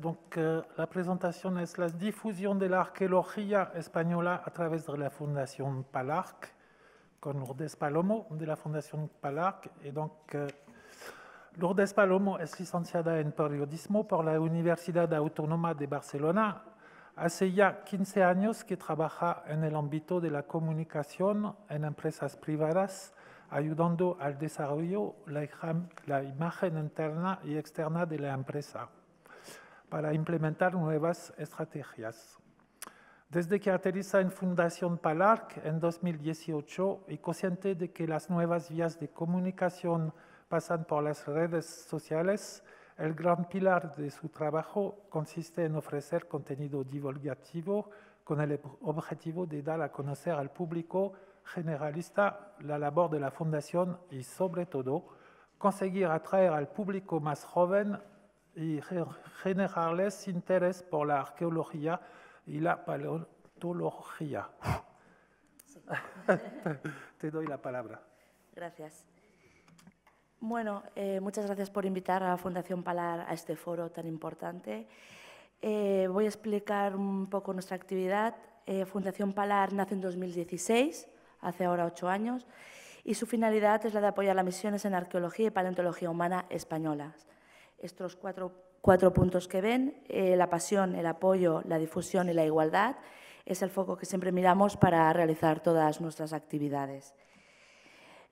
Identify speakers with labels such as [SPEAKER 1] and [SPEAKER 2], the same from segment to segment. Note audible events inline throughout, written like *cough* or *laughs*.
[SPEAKER 1] donc, euh, la présentation est la diffusion de l'archéologie espagnole à travers de la Fondation Palarc, con Lourdes Palomo de la Fondation Palarc. Et donc, euh, Lourdes Palomo est licenciada en periodismo por la Universidad Autónoma de Barcelona. Hace ya 15 años que trabaja en el ámbito de la comunicación en empresas privadas ayudando al desarrollo de la, imagen interna y externa de la empresa. para implementar nuevas estrategias. Desde que aterriza en Fundación Palarc en 2018 y consciente de que las nuevas vías de comunicación pasan por las redes sociales, el gran pilar de su trabajo consiste en ofrecer contenido divulgativo con el objetivo de dar a conocer al público generalista la labor de la Fundación y, sobre todo, conseguir atraer al público más joven y generarles interés por la arqueología y la paleontología. *laughs* Te doy la palabra.
[SPEAKER 2] Gracias. Bueno, eh, muchas gracias por invitar a la Fundación Palar a este foro tan importante. Eh, voy a explicar un poco nuestra actividad. Eh, Fundación Palar nace en 2016, hace ahora ocho años, y su finalidad es la de apoyar las misiones en arqueología y paleontología humana españolas estos cuatro, puntos que ven, eh, la pasión, el apoyo, la difusión y la igualdad, es el foco que siempre miramos para realizar todas nuestras actividades.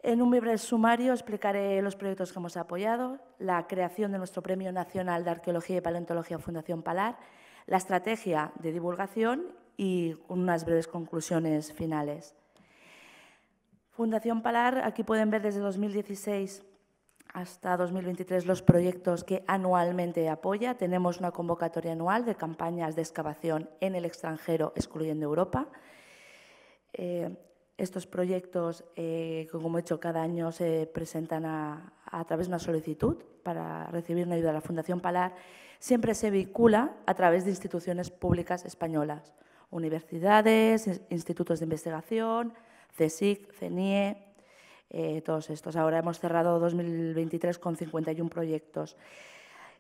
[SPEAKER 2] En un breve sumario explicaré los proyectos que hemos apoyado, la creación de nuestro Premio Nacional de Arqueología y Paleontología Fundación Palar, la estrategia de divulgación y unas breves conclusiones finales. Fundación Palar, aquí pueden ver desde 2016 hasta 2023 los proyectos que anualmente apoya. Tenemos una convocatoria anual de campañas de excavación en el extranjero, excluyendo Europa. Eh, estos proyectos, eh, como he dicho, cada año se presentan a, través de una solicitud para recibir una ayuda de la Fundación Palar. Siempre se vincula a través de instituciones públicas españolas, universidades, institutos de investigación, CSIC, CENIE, eh, estos. Ahora hemos cerrado 2023 con 51 proyectos.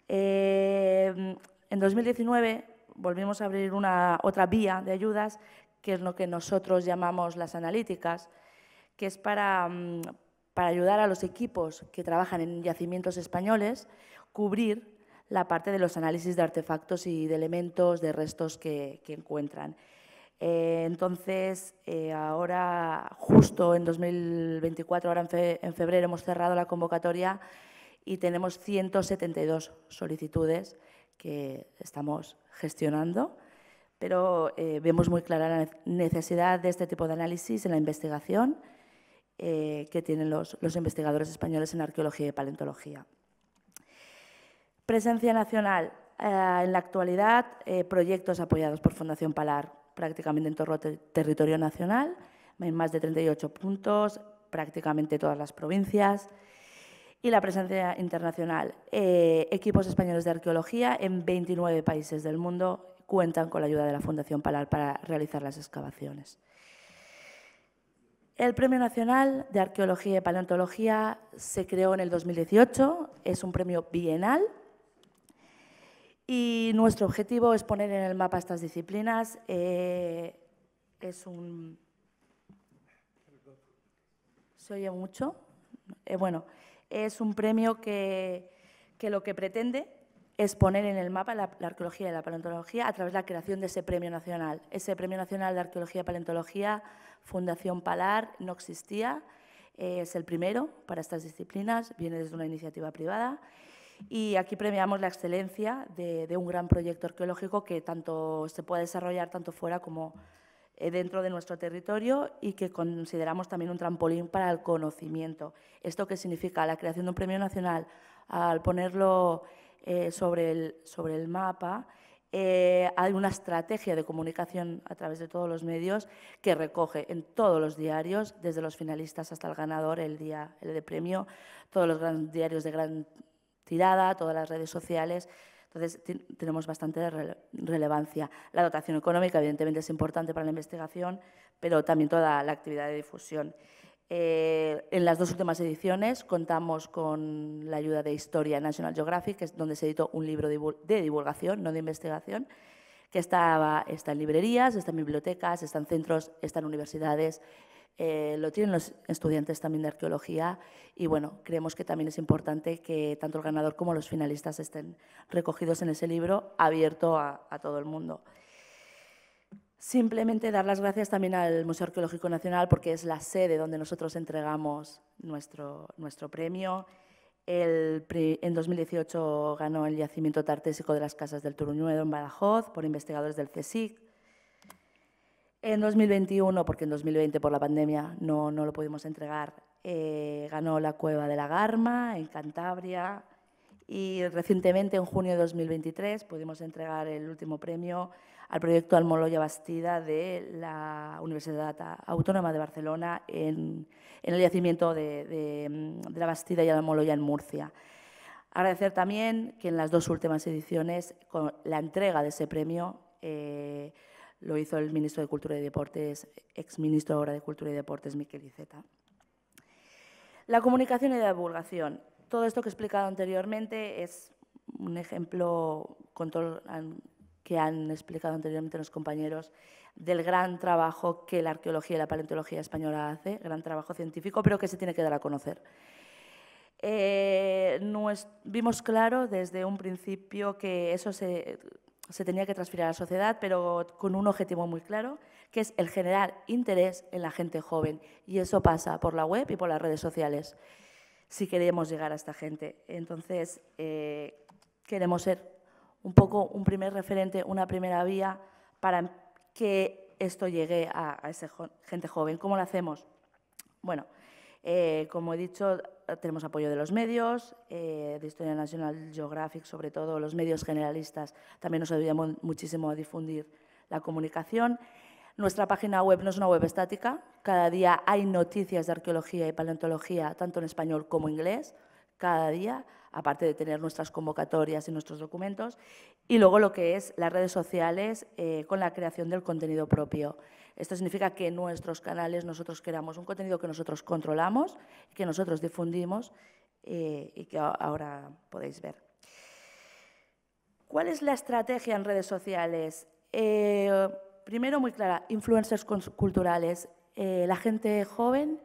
[SPEAKER 2] Eh, en 2019 volvimos a abrir una, otra vía de ayudas, que es lo que nosotros llamamos las analíticas, que es mm, para, ayudar a los equipos que trabajan en yacimientos españoles cubrir la parte de los análisis de artefactos y de elementos, de restos que encuentran. Eh, entonces, eh, ahora, justo en 2024, ahora en, febrero, hemos cerrado la convocatoria y tenemos 172 solicitudes que estamos gestionando, pero eh, vemos muy clara la necesidad de este tipo de análisis en la investigación que tienen los, investigadores españoles en arqueología y paleontología. Presencia nacional. en la actualidad, proyectos apoyados por Fundación Palar prácticamente en todo el territorio nacional, en más de 38 puntos, prácticamente todas las provincias. Y la presencia internacional. Eh, equipos españoles de arqueología en 29 países del mundo cuentan con la ayuda de la Fundación Palar para realizar las excavaciones. El Premio Nacional de Arqueología y Paleontología se creó en el 2018, es un premio bienal y nuestro objetivo es poner en el mapa estas disciplinas. Eh, es un... soy mucho? Eh, bueno, es un premio que, que, lo que pretende es poner en el mapa la, arqueología y la paleontología a través de la creación de ese premio nacional. Ese premio nacional de arqueología y paleontología, Fundación Palar, no existía. Eh, es el primero para estas disciplinas, viene desde una iniciativa privada y aquí premiamos la excelencia de, un gran proyecto arqueológico que tanto se puede desarrollar tanto fuera como eh, dentro de nuestro territorio y que consideramos también un trampolín para el conocimiento. ¿Esto qué significa? La creación de un premio nacional, al ponerlo eh, sobre, el, sobre el mapa, eh, hay una estrategia de comunicación a través de todos los medios que recoge en todos los diarios, desde los finalistas hasta el ganador, el día el de premio, todos los grandes diarios de gran tirada, todas las redes sociales. Entonces, tenemos bastante relevancia. La dotación económica, evidentemente, es importante para la investigación, pero también toda la actividad de difusión. Eh, en las dos últimas ediciones contamos con la ayuda de Historia National Geographic, es donde se editó un libro de divulgación, no de investigación, que estaba está en librerías, está en bibliotecas, está en centros, está en universidades, eh, lo tienen los estudiantes también de arqueología y bueno, creemos que también es importante que tanto el ganador como los finalistas estén recogidos en ese libro abierto a, todo el mundo. Simplemente dar las gracias también al Museo Arqueológico Nacional porque es la sede donde nosotros entregamos nuestro, nuestro premio. El, en 2018 ganó el yacimiento tartésico de las Casas del Turuñuedo en Badajoz por investigadores del CSIC. En 2021, porque en 2020 por la pandemia no, no lo pudimos entregar, eh, ganó la Cueva de la Garma en Cantabria y recientemente, en junio de 2023, pudimos entregar el último premio al proyecto Almoloya Bastida de la Universidad Autónoma de Barcelona en, el yacimiento de, de, la Bastida y Almoloya en Murcia. Agradecer también que en las dos últimas ediciones, con la entrega de ese premio, eh, lo hizo el ministro de Cultura y Deportes, ministro ahora de Cultura y Deportes, Miquel Iceta. La comunicación y la divulgación. Todo esto que he explicado anteriormente es un ejemplo todo, que han explicado anteriormente los compañeros del gran trabajo que la arqueología y la paleontología española hace, gran trabajo científico, pero que se tiene que dar a conocer. Eh, vimos claro desde un principio que eso se, se tenía que transferir a la sociedad, pero con un objetivo muy claro, que es el generar interés en la gente joven. Y eso pasa por la web y por las redes sociales, si queremos llegar a esta gente. Entonces, eh, queremos ser un poco un primer referente, una primera vía para que esto llegue a, esa gente joven. ¿Cómo lo hacemos? Bueno, eh, como he dicho, eh, tenemos apoyo de los medios, eh, de Historia Nacional Geographic, sobre todo los medios generalistas también nos ayudamos muchísimo a difundir la comunicación. Nuestra página web no es una web estática, cada día hay noticias de arqueología y paleontología, tanto en español como en inglés, cada día, aparte de tener nuestras convocatorias y nuestros documentos, y luego lo que es las redes sociales eh, con la creación del contenido propio. Esto significa que nuestros canales nosotros queramos un contenido que nosotros controlamos, que nosotros difundimos eh, y que ahora podéis ver. ¿Cuál es la estrategia en redes sociales? Eh, primero, muy clara, influencers culturales. Eh, la gente joven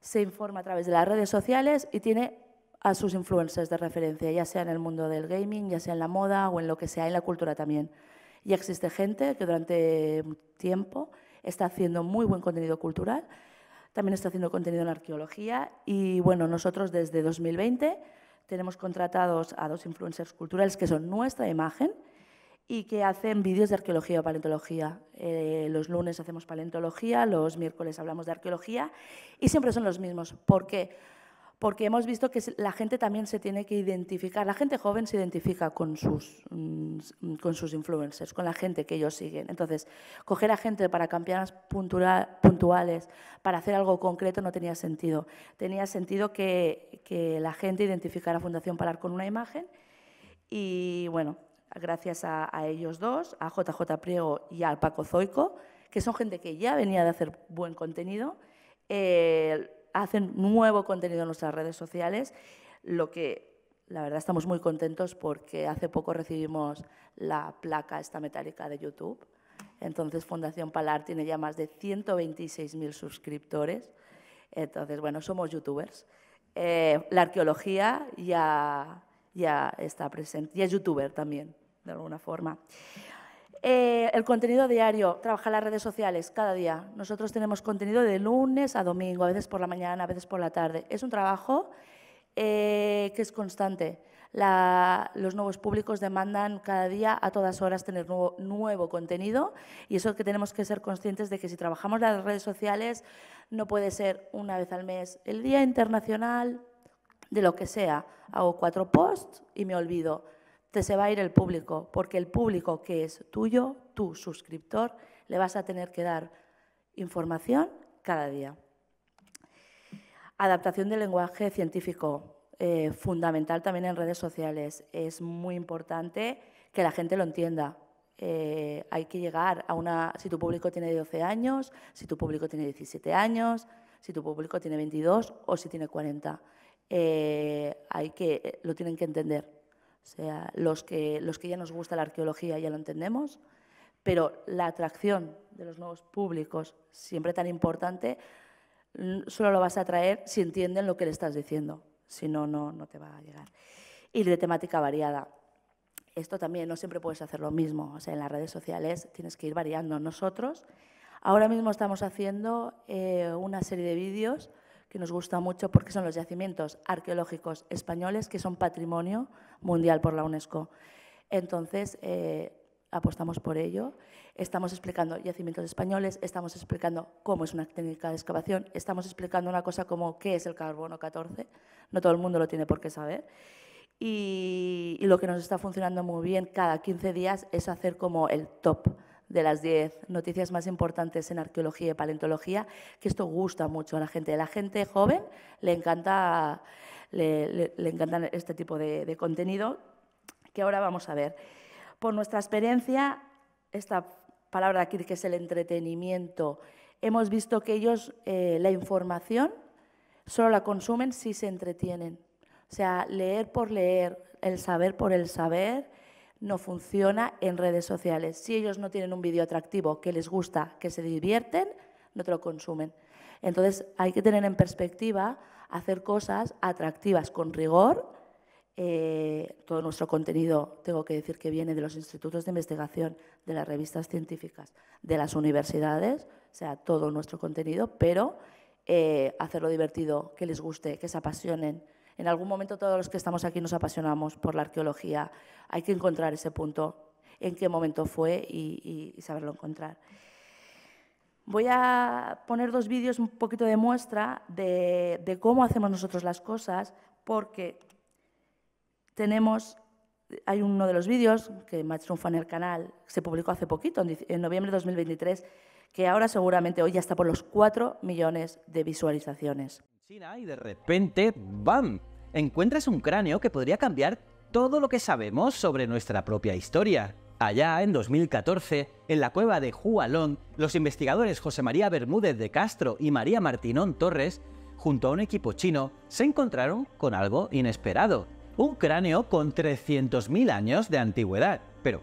[SPEAKER 2] se informa a través de las redes sociales y tiene a sus influencers de referencia, ya sea en el mundo del gaming, ya sea en la moda o en lo que sea, en la cultura también. Y existe gente que durante tiempo está haciendo muy buen contenido cultural, también está haciendo contenido en arqueología y bueno, nosotros desde 2020 tenemos contratados a dos influencers culturales que son nuestra imagen y que hacen vídeos de arqueología o paleontología. Eh, los lunes hacemos paleontología, los miércoles hablamos de arqueología y siempre son los mismos. ¿Por qué? porque hemos visto que la gente también se tiene que identificar, la gente joven se identifica con sus, mm, con sus influencers, con la gente que ellos siguen. Entonces, coger a gente para campañas puntuales, para hacer algo concreto, no tenía sentido. Tenía sentido que, que la gente identificara a Fundación Parar con una imagen y, bueno, gracias a, ellos dos, a JJ Priego y al Paco Zoico, que son gente que ya venía de hacer buen contenido, eh, hacen nuevo contenido en nuestras redes sociales, lo que la verdad estamos muy contentos porque hace poco recibimos la placa esta metálica de YouTube. Entonces Fundación Palar tiene ya más de 126.000 suscriptores. Entonces, bueno, somos youtubers. Eh, la arqueología ya, ya está presente, y es youtuber también, de alguna forma. Eh, el contenido diario, trabajar las redes sociales cada día. Nosotros tenemos contenido de lunes a domingo, a veces por la mañana, a veces por la tarde. Es un trabajo eh, que es constante. los nuevos públicos demandan cada día, a todas horas, tener nuevo, nuevo, contenido y eso es que tenemos que ser conscientes de que si trabajamos las redes sociales no puede ser una vez al mes el Día Internacional de lo que sea. Hago cuatro posts y me olvido se va a ir el público, porque el público que es tuyo, tu suscriptor, le vas a tener que dar información cada día. Adaptación del lenguaje científico, eh, fundamental también en redes sociales. Es muy importante que la gente lo entienda. Eh, hay que llegar a una... Si tu público tiene 12 años, si tu público tiene 17 años, si tu público tiene 22 o si tiene 40. Eh, hay que, lo tienen que entender. O sea, los que, los que ya nos gusta la arqueología ya lo entendemos, pero la atracción de los nuevos públicos, siempre tan importante, mm, solo lo vas a atraer si entienden lo que le estás diciendo, si no, no, no te va a llegar. Y de temática variada. Esto también no siempre puedes hacer lo mismo, o sea, en las redes sociales tienes que ir variando. Nosotros ahora mismo estamos haciendo eh, una serie de vídeos que nos gusta mucho porque son los yacimientos arqueológicos españoles que son patrimonio mundial por la UNESCO. Entonces, eh, apostamos por ello. Estamos explicando yacimientos españoles, estamos explicando cómo es una técnica de excavación, estamos explicando una cosa como qué es el carbono 14, no todo el mundo lo tiene por qué saber. Y, y lo que nos está funcionando muy bien cada 15 días es hacer como el top de las 10 noticias más importantes en arqueología y paleontología, que esto gusta mucho a la gente. A la gente joven le encanta, le, encantan este tipo de, contenido que ahora vamos a ver. Por nuestra experiencia, esta palabra aquí que es el entretenimiento, hemos visto que ellos eh, la información solo la consumen si se entretienen. O sea, leer por leer, el saber por el saber, no funciona en redes sociales. Si ellos no tienen un vídeo atractivo que les gusta, que se divierten, no te lo consumen. Entonces hay que tener en perspectiva hacer cosas atractivas con rigor. Eh, todo nuestro contenido, tengo que decir que viene de los institutos de investigación, de las revistas científicas, de las universidades, o sea, todo nuestro contenido, pero eh, hacerlo divertido, que les guste, que se apasionen, en algún momento todos los que estamos aquí nos apasionamos por la arqueología. Hay que encontrar ese punto, en qué momento fue y, saberlo encontrar. Voy a poner dos vídeos un poquito de muestra de, cómo hacemos nosotros las cosas, porque tenemos hay uno de los vídeos que ha un en el canal, se publicó hace poquito, en noviembre de 2023, que ahora seguramente hoy ya está por los 4 millones de visualizaciones
[SPEAKER 3] y de repente, ¡bam! Encuentras un cráneo que podría cambiar todo lo que sabemos sobre nuestra propia historia. Allá, en 2014, en la cueva de Hualong, los investigadores José María Bermúdez de Castro y María Martinón Torres, junto a un equipo chino, se encontraron con algo inesperado. Un cráneo con 300.000 años de antigüedad. Pero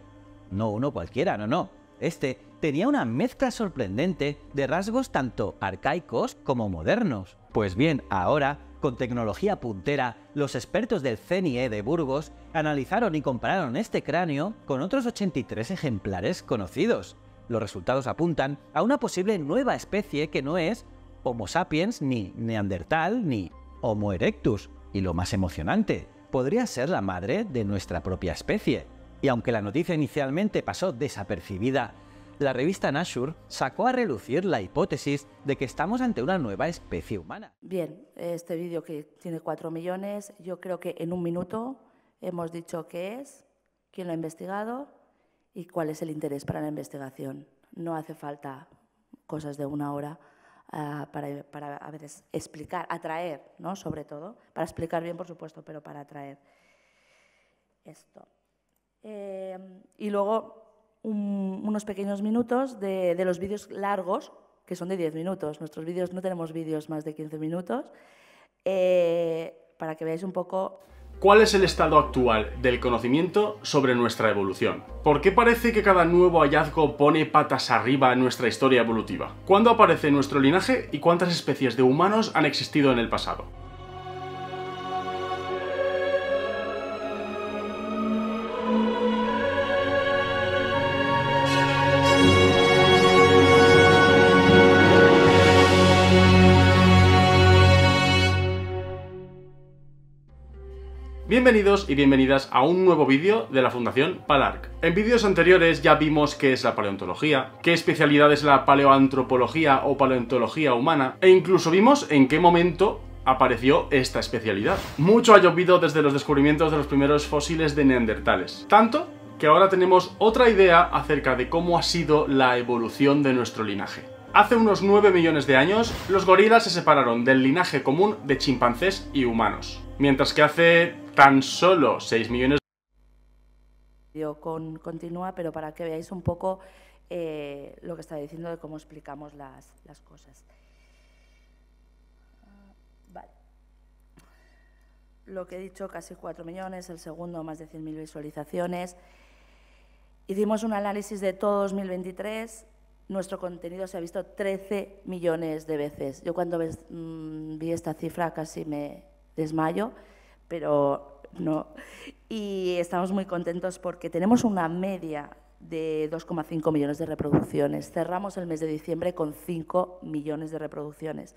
[SPEAKER 3] no uno cualquiera, no, no. Este tenía una mezcla sorprendente de rasgos tanto arcaicos como modernos. Pues bien, ahora, con tecnología puntera, los expertos del CNIE de Burgos analizaron y compararon este cráneo con otros 83 ejemplares conocidos. Los resultados apuntan a una posible nueva especie que no es Homo sapiens, ni Neandertal, ni Homo erectus. Y lo más emocionante, podría ser la madre de nuestra propia especie. Y aunque la noticia inicialmente pasó desapercibida, la revista Nature sacó a relucir la hipótesis de que estamos ante una nueva especie humana.
[SPEAKER 2] Bien, este vídeo que tiene 4 millones, yo creo que en un minuto hemos dicho qué es, quién lo ha investigado y cuál es el interés para la investigación. No hace falta cosas de una hora ah, para, a explicar, atraer, ¿no? sobre todo, para explicar bien, por supuesto, pero para atraer esto. Eh, y luego unos pequeños minutos de, los vídeos largos, que son de 10 minutos. Nuestros vídeos no tenemos vídeos más de 15 minutos, eh, para que veáis un poco...
[SPEAKER 4] ¿Cuál es el estado actual del conocimiento sobre nuestra evolución? ¿Por qué parece que cada nuevo hallazgo pone patas arriba en nuestra historia evolutiva? ¿Cuándo aparece nuestro linaje y cuántas especies de humanos han existido en el pasado? Bienvenidos y bienvenidas a un nuevo vídeo de la Fundación Palarc. En vídeos anteriores ya vimos qué es la paleontología, qué especialidad es la paleoantropología o paleontología humana, e incluso vimos en qué momento apareció esta especialidad. Mucho ha llovido desde los descubrimientos de los primeros fósiles de neandertales. Tanto que ahora tenemos otra idea acerca de cómo ha sido la evolución de nuestro linaje. Hace unos 9 millones de años, los gorilas se separaron del linaje común de chimpancés y humanos. Mientras que hace tan solo 6 millones
[SPEAKER 2] con continúa, pero para que veáis un poco eh, lo que estaba diciendo de cómo explicamos las, las cosas. Ah, vale. Lo que he dicho, casi 4 millones, el segundo más de 100.000 visualizaciones. Hicimos un análisis de todo 2023, nuestro contenido se ha visto 13 millones de veces. Yo cuando mm, vi esta cifra casi me desmayo pero no. Y estamos muy contentos porque tenemos una media de 2,5 millones de reproducciones. Cerramos el mes de diciembre con 5 millones de reproducciones.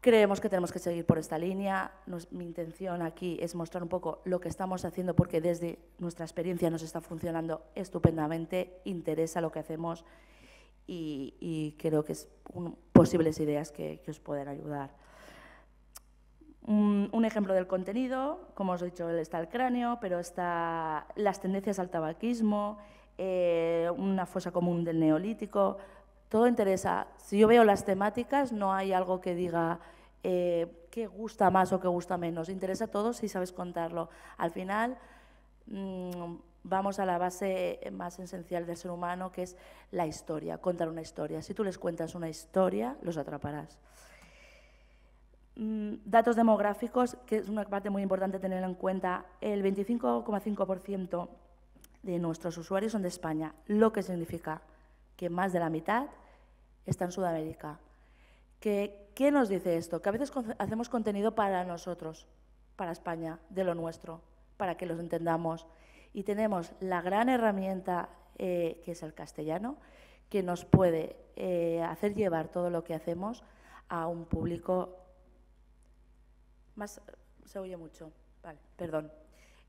[SPEAKER 2] Creemos que tenemos que seguir por esta línea. mi intención aquí es mostrar un poco lo que estamos haciendo porque desde nuestra experiencia nos está funcionando estupendamente, interesa lo que hacemos y, creo que es posibles ideas que, que os pueden ayudar. Un, ejemplo del contenido, como os he dicho, está el cráneo, pero está las tendencias al tabaquismo, eh, una fosa común del neolítico, todo interesa. Si yo veo las temáticas, no hay algo que diga eh, qué gusta más o qué gusta menos. Interesa todo si sabes contarlo. Al final, mm, vamos a la base más esencial del ser humano, que es la historia, contar una historia. Si tú les cuentas una historia, los atraparás. Mm, datos demográficos, que es una parte muy importante tener en cuenta. El 25,5% de nuestros usuarios son de España, lo que significa que más de la mitad está en Sudamérica. ¿Qué, nos dice esto? Que a veces hacemos contenido para nosotros, para España, de lo nuestro, para que los entendamos. Y tenemos la gran herramienta eh, que es el castellano, que nos puede eh, hacer llevar todo lo que hacemos a un público más eh, se oye mucho, vale, perdón.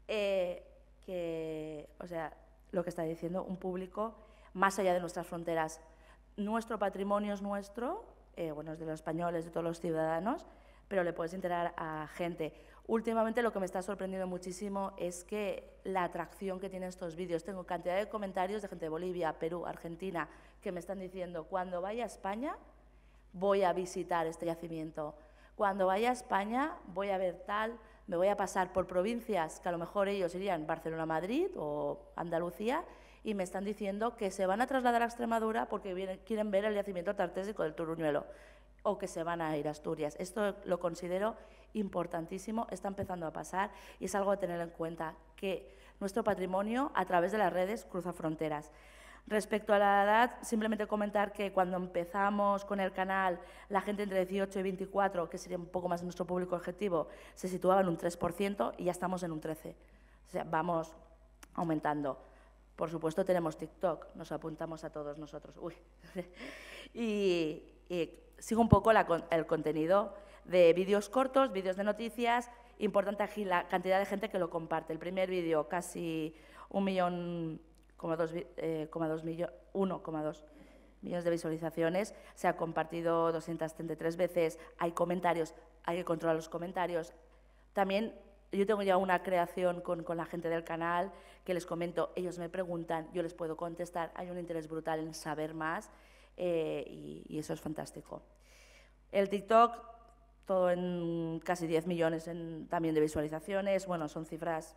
[SPEAKER 2] Eh, que, o sea, lo que está diciendo, un público más allá de nuestras fronteras. Nuestro patrimonio es nuestro, eh, bueno, es de los españoles, de todos los ciudadanos, pero le puedes enterar a gente. Últimamente lo que me está sorprendiendo muchísimo es que la atracción que tienen estos vídeos. Tengo cantidad de comentarios de gente de Bolivia, Perú, Argentina, que me están diciendo, cuando vaya a España voy a visitar este yacimiento. Cuando vaya a España voy a ver tal, me voy a pasar por provincias que a lo mejor ellos irían Barcelona-Madrid o Andalucía y me están diciendo que se van a trasladar a Extremadura porque quieren ver el yacimiento tartésico del Turuñuelo o que se van a ir a Asturias. Esto lo considero importantísimo, está empezando a pasar y es algo a tener en cuenta, que nuestro patrimonio a través de las redes cruza fronteras. Respecto a la edad, simplemente comentar que cuando empezamos con el canal, la gente entre 18 y 24, que sería un poco más nuestro público objetivo, se situaba en un 3% y ya estamos en un 13%. O sea, vamos aumentando. Por supuesto, tenemos TikTok, nos apuntamos a todos nosotros. *laughs* y, sigo un poco el contenido de vídeos cortos, vídeos de noticias, importante aquí la cantidad de gente que lo comparte. El primer vídeo, casi un millón 1,2 eh, millones de visualizaciones, se ha compartido 233 veces, hay comentarios, hay que controlar los comentarios. También yo tengo ya una creación con, la gente del canal que les comento, ellos me preguntan, yo les puedo contestar, hay un interés brutal en saber más eh, y, eso es fantástico. El TikTok, todo en casi 10 millones también de visualizaciones, bueno, son cifras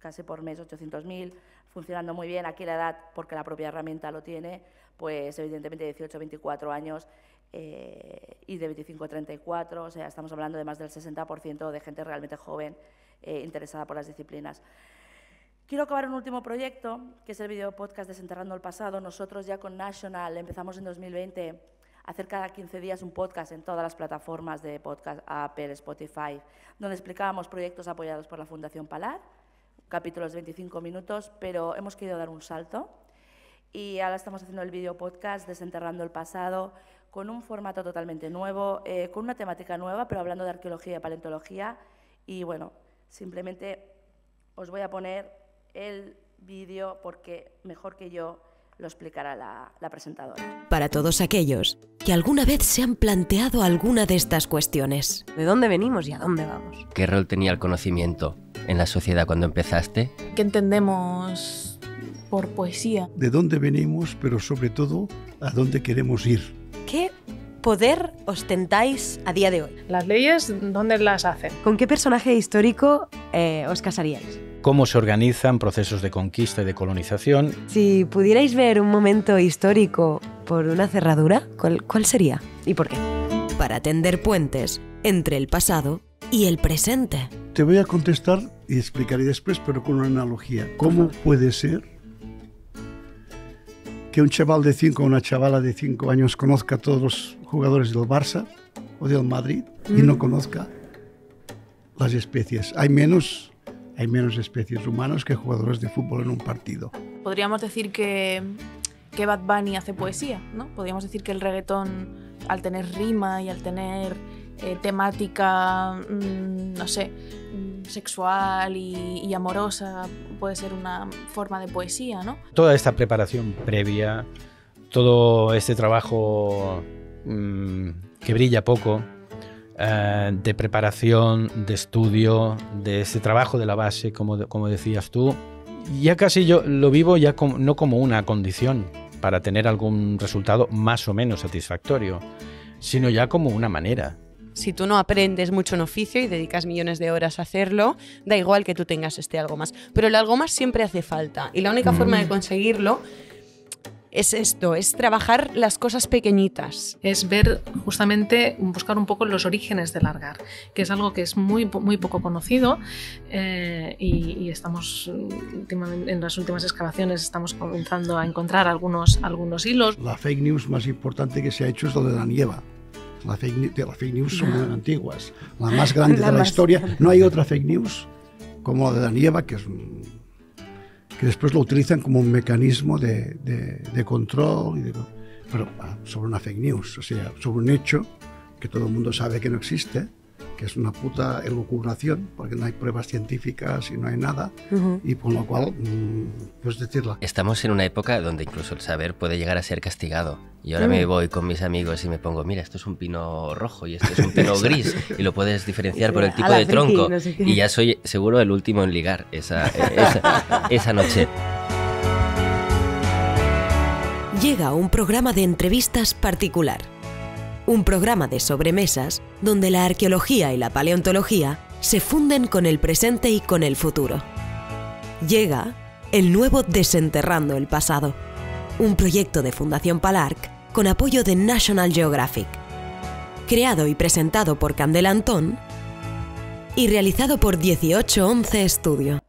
[SPEAKER 2] casi por mes, 800.000, funcionando muy bien aquí la edad, porque la propia herramienta lo tiene, pues evidentemente 18 24 años eh, y de 25 a 34, o sea, estamos hablando de más del 60% de gente realmente joven eh, interesada por las disciplinas. Quiero acabar un último proyecto, que es el video podcast Desenterrando el Pasado. Nosotros ya con National empezamos en 2020 a hacer cada 15 días un podcast en todas las plataformas de podcast, Apple, Spotify, donde explicábamos proyectos apoyados por la Fundación Palar capítulos de 25 minutos, pero hemos querido dar un salto y ahora estamos haciendo el video podcast Desenterrando el Pasado con un formato totalmente nuevo, eh, con una temática nueva, pero hablando de arqueología y paleontología. Y bueno, simplemente os voy a poner el vídeo porque mejor que yo lo explicará la, la, presentadora.
[SPEAKER 5] Para todos aquellos que alguna vez se han planteado alguna de estas cuestiones. ¿De dónde venimos y a dónde vamos?
[SPEAKER 3] ¿Qué rol tenía el conocimiento en la sociedad cuando empezaste?
[SPEAKER 5] ¿Qué entendemos por poesía?
[SPEAKER 6] ¿De dónde venimos, pero sobre todo a dónde queremos ir?
[SPEAKER 5] ¿Qué poder ostentáis a día de hoy? Las leyes, ¿dónde las hacen? ¿Con qué personaje histórico eh, os casaríais?
[SPEAKER 3] cómo se organizan procesos de conquista y de colonización.
[SPEAKER 5] Si pudierais ver un momento histórico por una cerradura, ¿cuál, cuál sería y por qué? Para tender puentes entre el pasado y el presente.
[SPEAKER 6] Te voy a contestar y explicaré después, pero con una analogía. ¿Cómo puede ser que un chaval de 5 o una chavala de 5 años conozca a todos los jugadores del Barça o del Madrid y no mm. conozca las especies? Hay menos, hay menos especies humanas que jugadores de fútbol en un partido.
[SPEAKER 5] Podríamos decir que, que Bad Bunny hace poesía, ¿no? Podríamos decir que el reggaetón, al tener rima y al tener eh, temática, mm, no sé, sexual y, amorosa, puede ser una forma de poesía, ¿no?
[SPEAKER 3] Toda esta preparación previa, todo este trabajo mm, que brilla poco, eh, de preparación, de estudio, de ese trabajo de la base, como, decías tú, ya casi yo lo vivo ya no como una condición para tener algún resultado más o menos satisfactorio, sino ya como una manera
[SPEAKER 5] si tú no aprendes mucho en oficio y dedicas millones de horas a hacerlo, da igual que tú tengas este algo más. Pero el algo más siempre hace falta. Y la única forma de mm. conseguirlo es esto, es trabajar las cosas pequeñitas. Es ver justamente, buscar un poco los orígenes del largar, que es algo que es muy, muy poco conocido eh, y, estamos mm, en las últimas excavaciones estamos comenzando a encontrar algunos, algunos hilos.
[SPEAKER 6] La fake news más importante que se ha hecho es la de la nieva la las fake news son antiguas. La más grande de la historia. No hay otra fake news como la de Danieva, que es que después lo utilizan como un mecanismo de, control, y pero ah, sobre una fake news, o sea, sobre un hecho que todo el mundo sabe que no existe, que es una puta elucubración, porque no hay pruebas científicas y no hay nada, y por lo cual, mm, pues decirla.
[SPEAKER 3] Estamos en una época donde incluso el saber puede llegar a ser castigado. Y ahora me mm. voy con mis amigos y me pongo, mira, esto es un pino rojo y esto es un pino *laughs* gris, y lo puedes diferenciar por el tipo de tronco. y ya soy seguro el último en ligar esa, eh, *laughs* esa noche.
[SPEAKER 5] Llega un programa de entrevistas particular un programa de sobremesas donde la arqueología y la paleontología se funden con el presente y con el futuro. Llega el nuevo Desenterrando el Pasado, un proyecto de Fundación Palarc con apoyo de National Geographic, creado y presentado por Candela Antón y realizado por 1811 Estudio.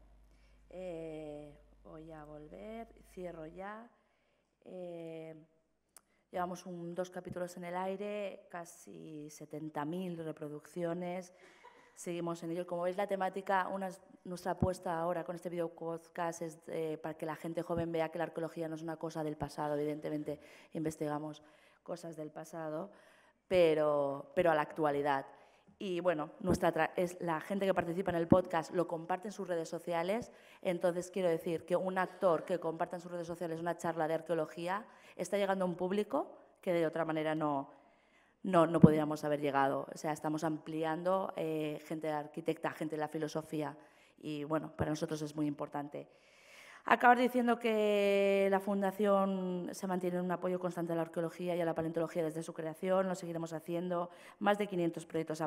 [SPEAKER 2] Llevamos dos capítulos en el aire, casi 70.000 reproducciones. Seguimos en ello. Como veis, la temática, nuestra apuesta ahora con este video podcast es eh, para que la gente joven vea que la arqueología no es una cosa del pasado. Evidentemente, investigamos cosas del pasado, pero a la actualidad. Y bueno, nuestra es la gente que participa en el podcast lo comparte en sus redes sociales. Entonces, quiero decir que un actor que comparte en sus redes sociales una charla de arqueología está llegando a un público que de otra manera no, no, no podríamos haber llegado. O sea, estamos ampliando eh, gente de arquitecta, gente de la filosofía. Y bueno, para nosotros es muy importante acabar diciendo que la Fundación se mantiene en un apoyo constante a la arqueología y a la paleontología desde su creación, lo seguiremos haciendo, más de 500 proyectos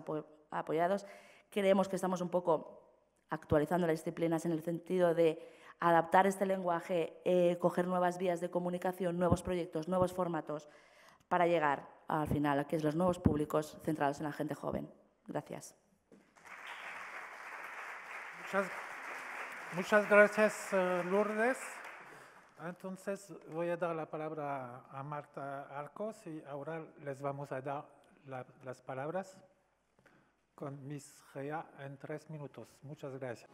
[SPEAKER 2] apoyados. Creemos que estamos un poco actualizando las disciplinas en el sentido de adaptar este lenguaje, eh, coger nuevas vías de comunicación, nuevos proyectos, nuevos formatos, para llegar al final a que es los nuevos públicos centrados en la gente joven. gracias.
[SPEAKER 1] Muchas gracias, eh, Lourdes. Entonces voy a dar la palabra a Marta Arcos y ahora les vamos a dar las palabras con mis Gea en tres minutos. Muchas gracias.